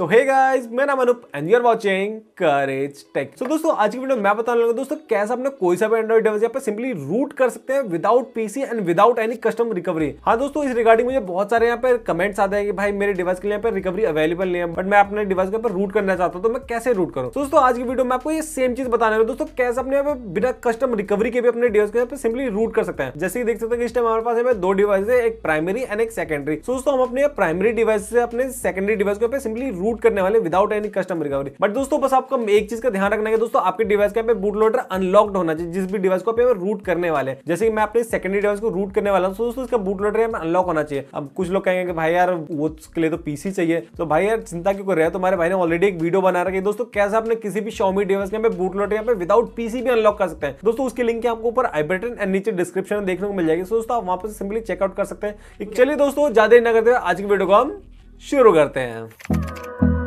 सो हे guys मैं नाम Anup and you are watching Courage Tech so दोस्तों आज की वीडियो में मैं बताने लगा दोस्तों कैसे अपने कोई सा भी एंड्रॉइड डिवाइस यहाँ पे सिंपली रूट कर सकते हैं without PC and without any custom recovery हाँ दोस्तों इस रिगार्डिंग मुझे बहुत सारे यहाँ पर कमेंट्स आते हैं कि भाई मेरे डिवाइस के लिए यहाँ पर रिकवरी अवेलेबल नहीं है बट मैं अपने डिवाइस के ऊपर रूट करना चाहता हूँ तो मैं कैसे रूट करूँ दोस्तों आज की वीडियो में आपको ये सेम चीज बताने वाला दोस्तों कैसे अपने यहाँ पर बिना कस्टम रिकवरी के भी अपने डिवाइस के यहाँ पे सिंपली रूट कर सकते हैं जैसे कि देख सकते हैं इस टाइम हमारे पास है दो डिवाइस है एक प्राइमरी एंड एक सेकेंडरी दोस्तों हम अपने प्राइमरी डिवाइस से अपने सेकेंडरी डिवाइस के ऊपर सिंपली रूट बूट करने वाले without any custom recovery but दोस्तों बस आपको एक चीज का ध्यान रखना है दोस्तों आपके डिवाइस का बूट लोडर अनलॉक्ड होना चाहिए जिस भी डिवाइस को आप रूट करने वाले जैसे कि मैं अपने सेकेंडरी डिवाइस को रूट करने वाला हूँ तो दोस्तों इसका बूट लोडर अनलॉक होना चाहिए अब कुछ लोग कहेंगे कि भाई यार वो उसके लिए तो पीसी चाहिए तो भाई यार चिंता क्यों कर रहे हैं तुम्हारे भाई ने ऑलरेडी एक वीडियो बना रखी है दोस्तों कैसे आपने किसी भी शॉमी डिवाइस के बूट लोडर यहाँ पे विदाउट पीसी भी अनलॉक कर सकते हैं दोस्तों उसके लिंक आपको ऊपर आई बटन एंड नीचे डिस्क्रिप्शन में देखने को मिल जाएगी तो दोस्तों आप वहां पर सिंपली चेकआउट कर सकते हैं चलिए दोस्तों ज्यादा ना करते आज की वीडियो को हम शुरू करते हैं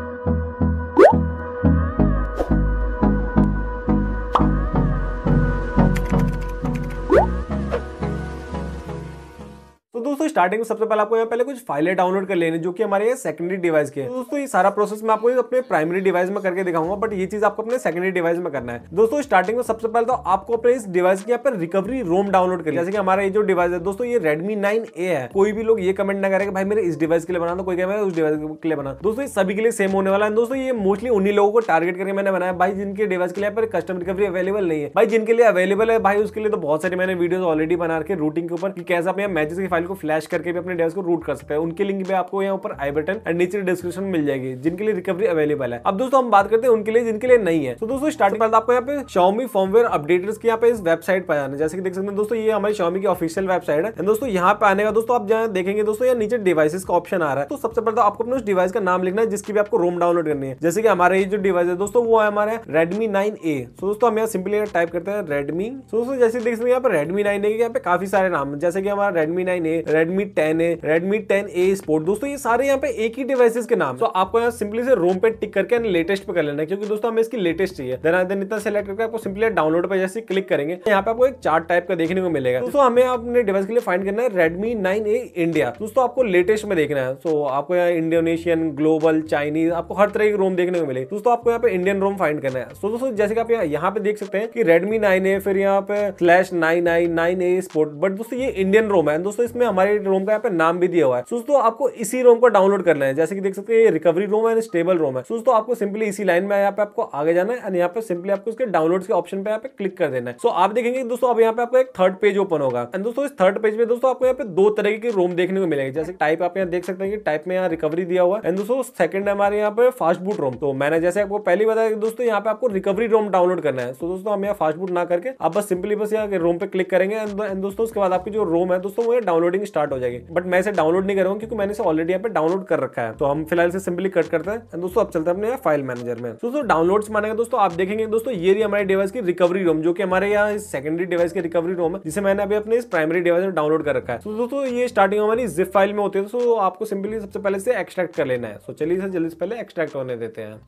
स्टार्टिंग में सबसे पहले आपको यहाँ पहले कुछ फाइलें डाउनलोड कर लेने जो कि हमारे सेकेंडरी डिवाइस के दोस्तों ये सारा प्रोसेस मैं आपको अपने प्राइमरी डिवाइस में करके दिखाऊंगा बट ये चीज आपको अपने सेकेंडरी डिवाइस में करना है दोस्तों स्टार्टिंग में सबसे पहले तो आपको अपने इस डिवाइस के यहाँ पर रिकवरी रोम डाउनलोड कर जैसे कि हमारा ये जो डिवाइस है दोस्तों ये रेडमी नाइन ए है कोई भी लोग ये कमेंट ना करेगा भाई मेरे इस डिवाइस के लिए बना दो कोई मेरे उस डिवाइस के लिए बना दोस्तों ये सभी के लिए सेम होने वाला है दोस्तों ये मोस्टली उन्हीं लोगों को टारगेट करके मैंने बनाया भाई जिनके डिवाइस के लिए पर कस्टम रिकवरी अवेलेबल नहीं है भाई जिनके लिए अवेलेबल है भाई उसके लिए तो बहुत सारे मैंने वीडियो ऑलरेडी बना रखे रूटिंग के ऊपर कि कैसे आप मैचेस की फाइल को फ्लैश स्लैश करके भी अपने डेस्क को रूट कर सकते हैं उनके लिंक भी आपको यहाँ ऊपर आई बटन एंड नीचे डिस्क्रिप्शन मिल जाएगी जिनके लिए रिकवरी अवेलेबल है अब दोस्तों हम बात करते हैं उनके लिए जिनके लिए नहीं है तो दोस्तों स्टार्टिंग पहले आपको यहाँ पे शॉमी फॉर्मवेयर अपडेटर्स की यहाँ पे इस वेबसाइट पर आना जैसे कि देख सकते हैं दोस्तों ये हमारी शॉमी की ऑफिशियल वेबसाइट है दोस्तों यहाँ पे आने का दोस्तों आप जहाँ देखेंगे दोस्तों यहाँ नीचे डिवाइसेस का ऑप्शन आ रहा है तो सबसे पहले तो आपको अपने उस डिवाइस का नाम लिखना है जिसकी भी आपको रोम डाउनलोड करनी है जैसे कि हमारे ये जो डिवाइस है दोस्तों वो है हमारे रेडमी नाइन ए सो दोस्तों हम यहाँ सिंपली टाइप करते हैं रेडमी सो तो दोस्तों जैसे देख सकते हैं यहाँ पर रेडमी नाइन ए के यहाँ पे काफी सारे नाम जैसे कि हमारा Redmi nine A Redmi Redmi ten A Redmi ten A sport दोस्तों ये सारे यहाँ पे एक ही डिवाइसेस के नाम तो आपको यहाँ सिंपली से रोम पे टिक करके लेटेस्ट पे कर लेना है क्योंकि दोस्तों हमें इसकी लेटेस्ट चाहिए देन देन इतना सेलेक्ट करके आपको सिंपली डाउनलोड पर जैसे क्लिक करेंगे यहाँ पे आपको एक चार्ट टाइप का देखने को मिलेगा दोस्तों हमें अपने डिवाइस के लिए फाइंड करना है रेडमी नाइन ए इंडिया दोस्तों आपको लेटेस्ट में देखना है सो आपको यहाँ इंडोनेशियन ग्लोबल चाइनीज आपको हर तरह की रोम देखने को मिलेगी दोस्तों आपको यहाँ पे इंडियन रोम फाइंड करना है सो दोस्तों जैसे कि आप यहाँ पे देख सकते हैं कि रेडमी नाइन फिर यहाँ पे slash nine nine nine A sport but दोस्तों ये इंडियन रोम है दोस्तों इसमें हमारे सेपरेट रोम का यहाँ पे नाम भी दिया हुआ है सोचो आपको इसी रोम को डाउनलोड करना है जैसे कि देख सकते हैं रिकवरी रोम है स्टेबल रोम है सोचो आपको सिंपली इसी लाइन में यहाँ पे आपको आगे जाना है यहाँ पे सिंपली आपको उसके डाउनलोड के ऑप्शन पे यहाँ पे क्लिक कर देना है सो आप देखेंगे दोस्तों अब यहाँ पे आपको एक थर्ड पेज ओपन होगा एंड दोस्तों इस थर्ड पेज में दोस्तों आपको यहाँ पे दो तरह के रोम देखने को मिलेंगे जैसे टाइप आप यहाँ देख सकते हैं कि टाइप में यहाँ रिकवरी दिया हुआ है एंड दोस्तों सेकंड हमारे यहाँ पे फास्ट बूट रोम तो मैंने जैसे आपको पहले बताया कि दोस्तों यहाँ पे आपको रिकवरी रोम डाउनलोड करना है तो दोस्तों हम यहाँ फास्ट बूट ना करके आप बस सिंपली बस यहाँ रोम पे क्लिक करेंगे एंड दोस्तों उसके बाद आपकी जो रोम है दोस्तों वो डाउनलोडिंग स्टार्ट हो जाएगी बट मैं इसे डाउनलोड नहीं कर रहा हूँ क्योंकि मैंने इसे ऑलरेडी यहाँ पे डाउनलोड कर रखा है तो हम फिलहाल इसे सिंपली कट करते हैं दोस्तों अब चलते हैं अपने फाइल मैनेजर में दोस्तों डाउनलोड्स मानेगा दोस्तों आप देखेंगे दोस्तों ये रही हमारे डिवाइस की रिकवरी रोम जो कि हमारे यहाँ सेकेंडरी डिवाइस की रिकवरी रोम है जिसे मैंने अभी अपने इस प्राइमरी डिवाइस में डाउनलोड कर रखा है तो दोस्तों ये स्टार्टिंग हमारी जिप फाइल में होती है तो आपको सिंपली सबसे पहले से एक्सट्रैक्ट कर लेना है तो चलिए इसे जल्दी से पहले एक्सट्रैक्ट होने देते हैं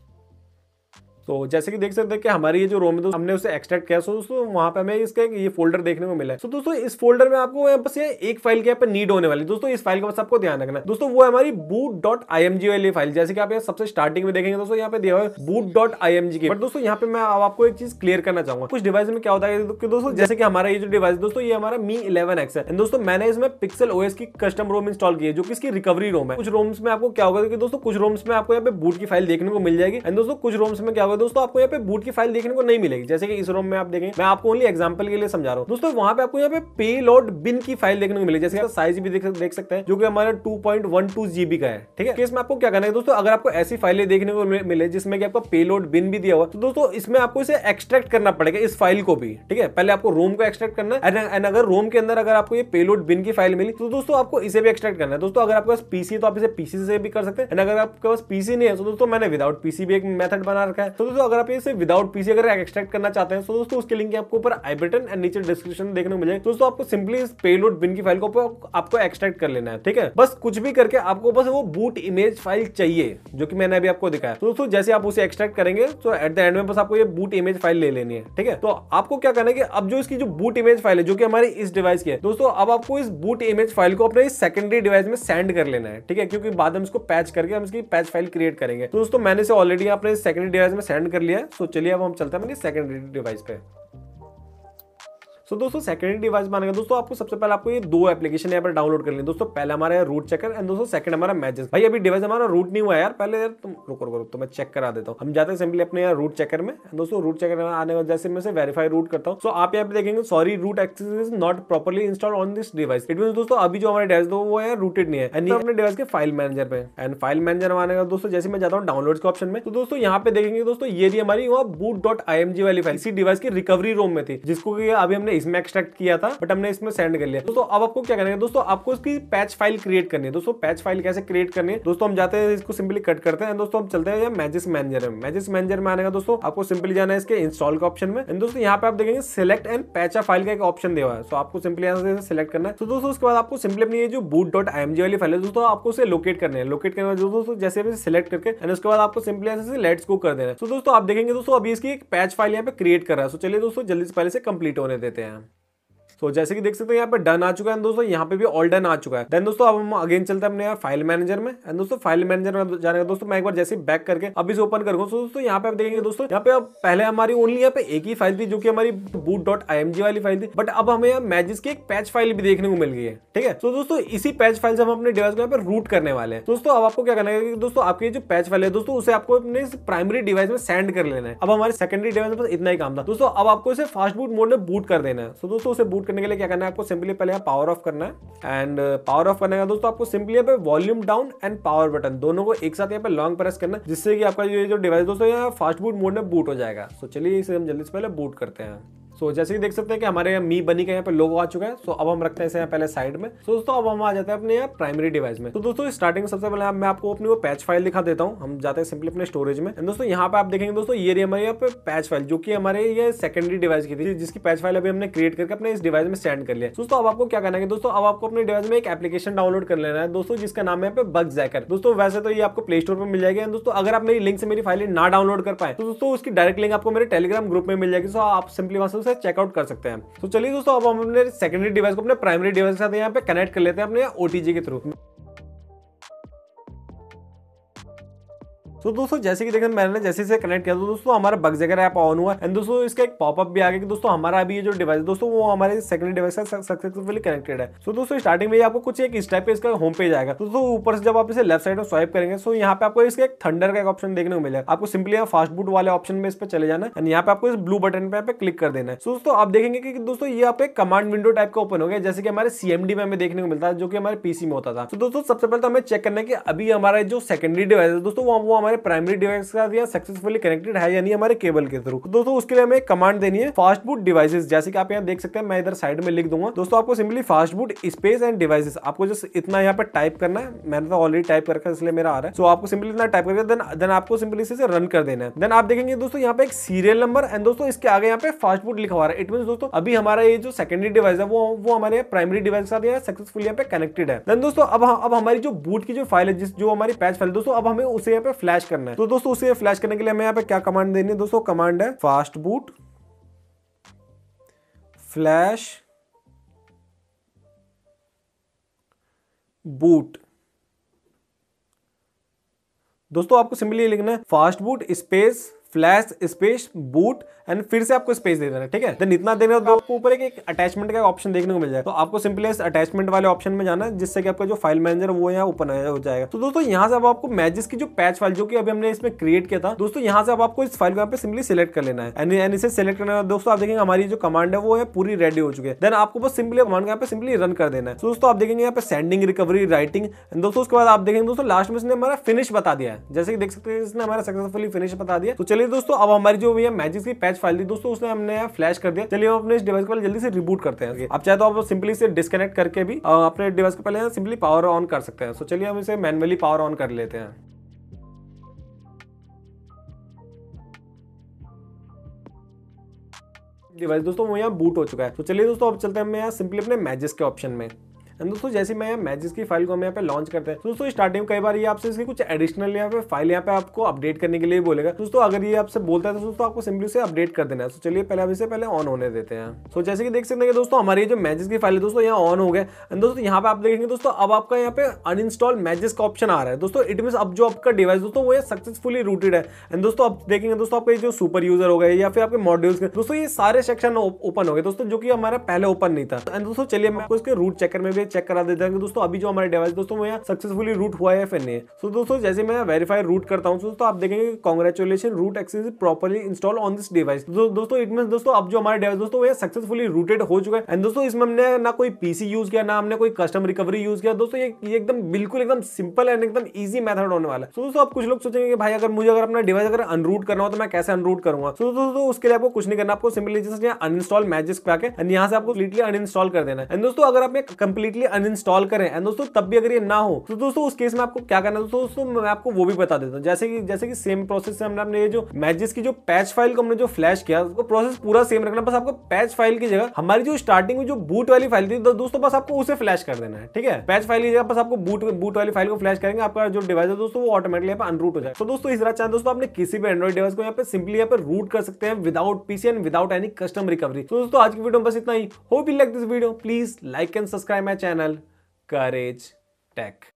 तो जैसे कि देख सकते हैं कि हमारी ये जो रोम है हमने उसे एक्सट्रैक्ट किया सो दोस्तों वहाँ पे हमें इसका ये फोल्डर देखने को मिला है सो दोस्तों इस फोल्डर में आपको बस ये एक फाइल के यहाँ पर नीड होने वाली दोस्तों इस फाइल का बस आपको ध्यान रखना दोस्तों वो हमारी boot dot I M G वाली फाइल जैसे कि आप यहाँ सबसे स्टार्टिंग में देखेंगे दोस्तों यहाँ पे दिया हुआ है boot dot I M G के बट दोस्तों यहाँ पे मैं आपको एक चीज क्लियर करना चाहूंगा कुछ डिवाइस में क्या होता है कि दोस्तों जैसे कि हमारा ये जो डिवाइस दोस्तों ये हमारा मी इलेवन एक्स है दोस्तों मैंने इसमें पिक्सल ओएस की कस्टम रोम इंस्टॉल की है जो कि इसकी रिकवरी रोम है कुछ रोम्स में आपको क्या होगा कि दोस्तों कुछ रोम्स में आपको यहाँ पे बूट की फाइल देखने को मिल जाएगी एंड दोस्तों कुछ रोम्स में क्या होगा होगा दोस्तों आपको यहाँ पे बूट की फाइल देखने को नहीं मिलेगी जैसे कि इस रोम में आप देखें मैं आपको ओनली एग्जाम्पल के लिए समझा रहा हूँ दोस्तों वहाँ पे आपको यहाँ पे पे लॉट बिन की फाइल देखने को मिलेगी जैसे साइज भी देख सकते हैं जो कि हमारा two point one two GB का है ठीक है इसमें आपको क्या करना है दोस्तों अगर आपको ऐसी फाइलें देखने को मिले जिसमें कि पे पेलोड बिन भी दिया हुआ तो दोस्तों इसमें आपको इसे एक्सट्रैक्ट करना पड़ेगा इस फाइल को भी ठीक है पहले आपको रोम को एक्सट्रैक्ट करना है एंड अगर रोम के अंदर अगर आपको ये पे पेलोड बिन की फाइल मिली तो दोस्तों आपको इसे भी एक्सट्रैक्ट करना है दोस्तों अगर आपके पास पीसी तो आप इसे पीसी से भी कर सकते हैं एंड अगर आपके पास पीसी नहीं है तो दोस्तों मैंने विदाउट पीसी भी एक मेथड बना रखा है तो तो दोस्तों अगर आप इसे विदाउट पीसी अगर एक्सट्रैक्ट करना चाहते हैं तो दोस्तों उसके लिंक आपको ऊपर आई बटन एंड नीचे डिस्क्रिप्शन देखने को मिले दोस्तों आपको सिंपली इस पेलोड बिन की फाइल को आपको एक्सट्रैक्ट कर लेना है ठीक है बस कुछ भी करके आपको बस वो बूट इमेज फाइल चाहिए जो कि मैंने अभी आपको दिखाया तो दोस्तों जैसे आप उसे एक्सट्रैक्ट करेंगे तो एट द एंड में बस आपको ये बूट इमेज फाइल ले लेनी है ठीक है तो आपको क्या करना है कि अब जो इसकी जो बूट इमेज फाइल है जो कि हमारी इस डिवाइस की है दोस्तों अब आपको इस बूट इमेज फाइल को अपने सेकेंडरी डिवाइस में सेंड कर लेना है ठीक है क्योंकि बाद में इसको पैच करके हम इसकी पैच फाइल क्रिएट करेंगे तो दोस्तों मैंने इसे ऑलरेडी अपने सेकेंडरी डिवाइस में अंडरस्टैंड कर लिया है तो चलिए अब हम चलते हैं अपनी सेकेंडरी डिवाइस पे सो दोस्तों सेकेंडरी डिवाइस का दोस्तों आपको सबसे पहले आपको ये दो एप्लीकेशन यहाँ पर डाउनलोड कर लेंगे दोस्तों पहले हमारा रूट चेकर एंड दोस्तों सेकंड हमारा मैचेस भाई अभी डिवाइस हमारा रूट नहीं हुआ यार पहले यार तुम रुको रुको तो मैं चेक करा देता हूँ हम जाते हैं सिंपली अपने यार रूट चेकर में दोस्तों रूट चेकर में आने वाले जैसे मैं से वेरीफाई रूट करता हूँ सो आप यहाँ पे देखेंगे sorry root access is not properly install on this device it mean दोस्तों अभी जो हमारे डिवाइस तो वो है रूटेड नहीं है एंड अपने डिवाइस के फाइल मैनेजर पे एंड फाइल मैनेजर आने का दोस्तों जैसे मैं जाता हूँ डाउनलोड के ऑप्शन में तो दोस्तों यहाँ पे देखेंगे दोस्तों ये हमारी वहाँ बूट डॉट आई एम वाली फाइल इसी डिवाइस की रिकवरी रोम में थी जिसको अभी हमने इसमें एक्सट्रैक्ट किया था बट हमने इसमें सेंड कर लिया दोस्तों अब आपको क्या करना है दोस्तों आपको इसकी पैच फाइल क्रिएट करनी है दोस्तों पैच फाइल कैसे क्रिएट करनी है दोस्तों हम जाते हैं इसको सिंपली कट करते हैं दोस्तों हम चलते हैं मैजिस मैनेजर में मैजिस मैनेजर में आने दोस्तों आपको सिंपली जाना है इसके इंस्टॉल के ऑप्शन में दोस्तों यहाँ पे आप देखेंगे सिलेक्ट एंड पैचा फाइल का एक ऑप्शन दिया हुआ है तो आपको सिंपली यहाँ से सिलेक्ट करना है तो दोस्तों उसके बाद आपको सिंपली अपनी जो बूट डॉट आई वाली फाइल है दोस्तों आपको उसे लोकेट करना है लोकेट करने दोस्तों जैसे भी सिलेक्ट करके एंड उसके बाद आपको सिंपली ऐसे लेट्स को कर देना है तो दोस्तों आप देखेंगे दोस्तों अभी इसकी एक पैच फाइल यहाँ पे क्रिएट कर रहा है तो चलिए दोस्तों जल्दी से पहले से कंप्लीट होने देते हैं Yeah. तो जैसे कि देख सकते हैं यहाँ पे डन आ चुका है दोस्तों यहाँ पे भी ऑल डन आ चुका है देन दोस्तों अब हम अगेन चलते हैं अपने फाइल मैनेजर में एंड दोस्तों फाइल मैनेजर में जाने का दोस्तों मैं एक बार जैसे बैक करके अभी इसे ओपन करूँ तो दोस्तों यहाँ पे आप देखेंगे दोस्तों यहाँ पे अब पहले हमारी ओनली यहाँ पे एक ही फाइल थी जो कि हमारी boot dot I M G वाली फाइल थी बट अब हमें यहाँ मैजिस की एक पैच फाइल भी देखने को मिल गई है ठीक है तो दोस्तों इसी पैच फाइल से हम अपने डिवाइस को यहाँ पे रूट करने वाले हैं दोस्तों अब आपको क्या करना है दोस्तों आपकी जो पैच फाइल है दोस्तों उसे आपको अपने प्राइमरी डिवाइस में सेंड कर लेना है अब हमारे सेकेंडरी डिवाइस में इतना ही काम था दोस्तों अब आपको इसे फास्ट बूट मोड में बूट कर देना है तो दोस्तों उसे बूट डाउनलोड करने के लिए क्या करना है आपको सिंपली पहले यहाँ पावर ऑफ करना है एंड पावर ऑफ करने का दोस्तों आपको सिंपली यहाँ पे volume down and power button दोनों को एक साथ यहाँ पे लॉन्ग प्रेस करना जिससे कि आपका ये जो डिवाइस दोस्तों यहाँ फास्ट बूट मोड में बूट हो जाएगा सो चलिए इसे हम जल्दी से पहले बूट करते हैं सो जैसे कि देख सकते हैं कि हमारे यहाँ मी बनी का यहाँ पे लोग आ चुका है सो अब हम रखते हैं इसे यहाँ पहले साइड में सो दोस्तों अब हम आ जाते हैं अपने यहाँ प्राइमरी डिवाइस में तो दोस्तों स्टार्टिंग में सबसे पहले मैं आपको अपनी वो पैच फाइल दिखा देता हूँ हम जाते हैं सिंपली अपने स्टोरेज में दोस्तों यहाँ पे आप देखेंगे दोस्तों ये रही हमारे यहाँ पे पैच फाइल जो कि हमारे ये सेकेंडरी डिवाइस की थी जिसकी पैच फाइल अभी हमने क्रिएट करके अपने इस डिवाइस में सेंड कर लिया दोस्तों अब आपको क्या करना है दोस्तों अब आपको अपने डिवाइस में एक एप्लीकेशन डाउनलोड कर लेना है दोस्तों जिसका नाम है बग जैकर दोस्तों वैसे तो ये आपको प्ले स्टोर पर मिल जाएगी दोस्तों अगर आप मेरी लिंक से मेरी फाइल ना डाउनलोड कर पाए तो दोस्तों उसकी डायरेक्ट लिंक आपको मेरे टेलीग्राम ग्रुप में मिल जाएगी सो आप सिंपली वहां से से चेकआउट कर सकते हैं तो चलिए दोस्तों अब हम अपने सेकेंडरी डिवाइस को अपने प्राइमरी डिवाइस के साथ यहाँ पे कनेक्ट कर लेते हैं अपने ओटीजी के थ्रू तो दोस्तों जैसे कि देखें मैंने जैसे इसे कनेक्ट किया तो दोस्तों हमारा बग जगह ऐप ऑन हुआ एंड दोस्तों इसका एक पॉपअप भी आ गया कि दोस्तों हमारा अभी ये जो डिवाइस है दोस्तों वो हमारे सेकंड डिवाइस का सक्सेसफुली कनेक्टेड है तो दोस्तों स्टार्टिंग में आपको कुछ एक इस टाइप इसका होम पेज आएगा तो दोस्तों ऊपर से जब आप इसे लेफ्ट साइड में स्वाइप करेंगे तो यहाँ पे आपको इसका एक थंडर का एक ऑप्शन देखने को मिलेगा आपको सिंपली यहाँ फास्ट बुट वाले ऑप्शन में इस पर चले जाना एंड यहाँ पे आपको इस ब्लू बटन पे क्लिक कर देना है दोस्तों आप देखेंगे कि दोस्तों ये आप एक कमांड विंडो टाइप का ओपन हो गया जैसे कि हमारे सीएमडी में हमें देखने को मिलता है जो कि हमारे पीसी में होता था तो दोस्तों सबसे पहले तो हमें चेक करना है कि अभी हमारा जो सेकेंडरी डिवाइस है दोस्तों वो हमारे हमारे प्राइमरी डिवाइस का साथ सक्सेसफुली कनेक्टेड है यानी हमारे केबल के थ्रू दोस्तों उसके लिए हमें कमांड देनी है फास्ट बुट डिवाइसेज जैसे कि आप यहाँ देख सकते हैं मैं इधर साइड में लिख दूंगा दोस्तों आपको simply fast boot space and devices आपको जस्ट इतना यहाँ पर टाइप करना है मैंने तो ऑलरेडी टाइप करके इसलिए मेरा आ रहा है सो आपको सिंपली इतना टाइप करके देन देन आपको सिंपली इसे रन कर देना है देन आप देखेंगे दोस्तों यहाँ पे एक सीरियल नंबर एंड दोस्तों इसके आगे यहाँ पे फास्ट बुट लिखा हुआ है इट मीन दोस्तों अभी हमारा ये जो सेकेंडरी डिवाइस है वो वो हमारे प्राइमरी डिवाइस का साथ सक्सेसफुल यहाँ पे कनेक्टेड है देन दोस्तों अब अब हमारी जो बूट की जो फाइल है जिस जो हमारी पैच फाइल दोस्तों अब हमें उसे यहाँ पे फ्लैश फ्लैश करना है तो दोस्तों उसे फ्लैश करने के लिए हमें यहाँ पे क्या कमांड देनी है दोस्तों कमांड है फास्ट बूट फ्लैश बूट दोस्तों आपको सिंपली लिखना है fast boot space flash space boot and फिर से आपको स्पेस दे देना ठीक है देन इतना देने तो आपको ऊपर एक अटैचमेंट का ऑप्शन देखने को मिल जाए तो आपको सिंपली इस अटैचमेंट वाले ऑप्शन में जाना है जिससे कि आपका जो फाइल मैनेजर वो यहाँ ओपन हो जाएगा तो दोस्तों यहाँ से अब आपको मैजिस की जो पैच फाइल जो कि अभी हमने इसमें क्रिएट किया था दोस्तों यहाँ से अब आपको इस फाइल को यहाँ पे सिंपली सिलेक्ट कर लेना है एंड एंड इसे सिलेक्ट करना है दोस्तों आप देखेंगे हमारी जो कमांड है वो है पूरी रेडी हो चुकी है देन आपको बस सिंपली कमांड यहाँ पे सिंपली रन कर देना है तो दोस्तों आप देखेंगे यहाँ पे सेंडिंग रिकवरी राइटिंग दोस्तों उसके बाद आप देखेंगे दोस्तों लास्ट में इसने हमारा फिनिश बता दिया है जैसे कि देख सकते हैं इसने हमारा सक्सेसफुली फिनिश बता दिया तो चलिए दोस्तों अब हमारी जो है मैजिस की पैच फ्लैश फाइल दी दोस्तों उसने हमने फ्लैश कर दिया चलिए अपने इस डिवाइस को पहले जल्दी से रिबूट करते हैं आप चाहे तो आप सिंपली से डिस्कनेक्ट करके भी अपने डिवाइस को पहले सिंपली पावर ऑन कर सकते हैं सो चलिए हम इसे मैनुअली पावर ऑन कर लेते हैं डिवाइस दोस्तों वो यहाँ बूट हो चुका है तो चलिए दोस्तों अब चलते हैं हम यहाँ सिंपली अपने मैजिस के ऑप्शन में एंड दोस्तों जैसे मैं यहाँ मैजिस की फाइल को हम यहाँ पे लॉन्च करते हैं तो दोस्तों स्टार्टिंग कई बार ये आपसे इसके कुछ एडिशनल यहाँ पे फाइल यहाँ पे आपको अपडेट करने के लिए बोलेगा दोस्तों अगर ये आपसे बोलता है तो दोस्तों आपको सिंपली से अपडेट कर देना है तो चलिए पहले हम इसे पहले ऑन होने देते हैं तो जैसे कि देख सकते हैं दोस्तों हमारी जो मैजिक की फाइल है दोस्तों यहाँ ऑन हो गया एंड दोस्तों यहाँ पे आप देखेंगे दोस्तों अब आपका यहाँ पे अनइंस्टॉल मैजिस का ऑप्शन आ रहा है दोस्तों इट मीन अब जो आपका डिवाइस दोस्तों वो सक्सेसफुली रूटेड है एंड दोस्तों आप देखेंगे दोस्तों आपके जो सुपर यूजर हो गए या फिर आपके मॉड्यूल्स दोस्तों ये सारे सेक्शन ओपन हो गए दोस्तों जो कि हमारा पहले ओपन नहीं था एंड दोस्तों चलिए मैं आपको इसके रूट चेकर में भी में चेक करा देते हैं दोस्तों अभी जो हमारे डिवाइस दोस्तों वो सक्सेसफुली रूट हुआ है फिर सो दोस्तों जैसे मैं वेरीफाई रूट करता हूँ दोस्तों आप देखेंगे congratulation root access properly install on this device दोस्तों इट मीन दोस्तों अब जो हमारे डिवाइस दोस्तों वो सक्सेसफुली रूटेड हो चुका है एंड दोस्तों इसमें हमने ना कोई पीसी यूज किया ना हमने कोई कस्टम रिकवरी यूज किया दोस्तों ये एकदम बिल्कुल एकदम सिंपल एंड एकदम इजी मेथड होने वाला है दोस्तों आप कुछ लोग सोचेंगे कि भाई अगर मुझे अगर अपना डिवाइस अगर अनरूट करना हो तो मैं कैसे अनरूट करूंगा सो दोस्तों उसके लिए आपको कुछ नहीं करना आपको सिंपली जैसे अनइंस्टॉल मैजेस पे आके एंड यहाँ से आपको कम्प्लीटली अनइंस्टॉल कर देना एंड दोस्तों अगर आपने कंप्लीट बेसिकली अनइंस्टॉल करें एंड दोस्तों तब भी अगर ये ना हो तो दोस्तों उस केस में आपको क्या करना है दोस्तों मैं आपको वो भी बता देता हूँ जैसे कि जैसे कि सेम प्रोसेस से हमने अपने जो मैजिस की जो पैच फाइल को हमने जो फ्लैश किया उसको प्रोसेस पूरा सेम रखना बस आपको पैच फाइल की जगह हमारी जो स्टार्टिंग में जो बूट वाली फाइल थी तो दोस्तों बस आपको उसे फ्लैश कर देना है ठीक है पैच फाइल की जगह बस आपको बूट बूट वाली फाइल को फ्लैश करेंगे आपका जो डिवाइस है दोस्तों वो ऑटोमेटिकली यहाँ पर अनरूट हो जाए तो दोस्तों इस तरह चाहे दोस्तों आपने किसी भी एंड्रॉइड डिवाइस को यहाँ पर सिंपली यहाँ पर रूट कर सकते हैं without PC and without any custom recovery तो दोस्तों आज की वीडियो में बस इतना ही hope you like this video please like and subscribe my channel Courage take